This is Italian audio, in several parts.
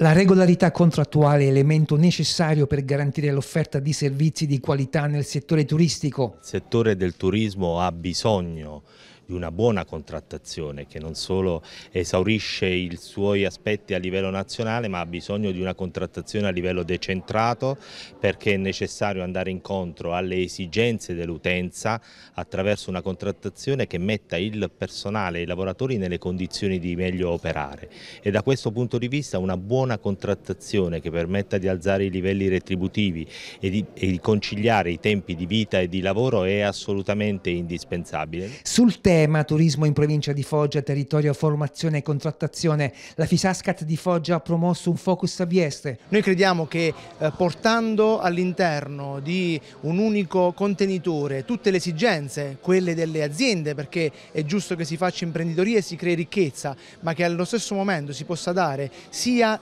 La regolarità contrattuale è elemento necessario per garantire l'offerta di servizi di qualità nel settore turistico. Il settore del turismo ha bisogno di una buona contrattazione che non solo esaurisce i suoi aspetti a livello nazionale ma ha bisogno di una contrattazione a livello decentrato perché è necessario andare incontro alle esigenze dell'utenza attraverso una contrattazione che metta il personale e i lavoratori nelle condizioni di meglio operare e da questo punto di vista una buona contrattazione che permetta di alzare i livelli retributivi e di, e di conciliare i tempi di vita e di lavoro è assolutamente indispensabile. Sul tema tema turismo in provincia di Foggia, territorio, formazione e contrattazione. La Fisascat di Foggia ha promosso un focus a Vieste. Noi crediamo che eh, portando all'interno di un unico contenitore tutte le esigenze, quelle delle aziende, perché è giusto che si faccia imprenditoria e si crei ricchezza, ma che allo stesso momento si possa dare sia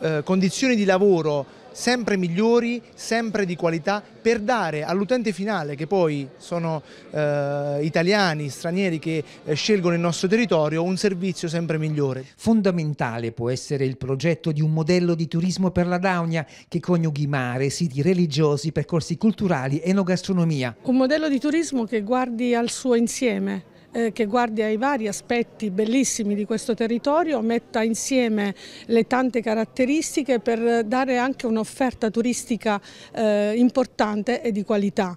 eh, condizioni di lavoro sempre migliori, sempre di qualità, per dare all'utente finale, che poi sono eh, italiani, stranieri che eh, scelgono il nostro territorio, un servizio sempre migliore. Fondamentale può essere il progetto di un modello di turismo per la Daunia che coniughi mare, siti religiosi, percorsi culturali, e enogastronomia. Un modello di turismo che guardi al suo insieme, eh, che guardi ai vari aspetti bellissimi di questo territorio, metta insieme le tante caratteristiche per dare anche un'offerta turistica eh, importante e di qualità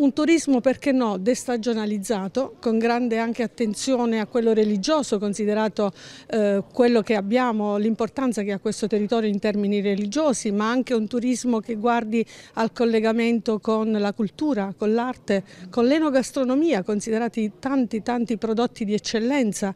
un turismo, perché no, destagionalizzato, con grande anche attenzione a quello religioso, considerato eh, quello che abbiamo, l'importanza che ha questo territorio in termini religiosi, ma anche un turismo che guardi al collegamento con la cultura, con l'arte, con l'enogastronomia, considerati tanti tanti prodotti di eccellenza.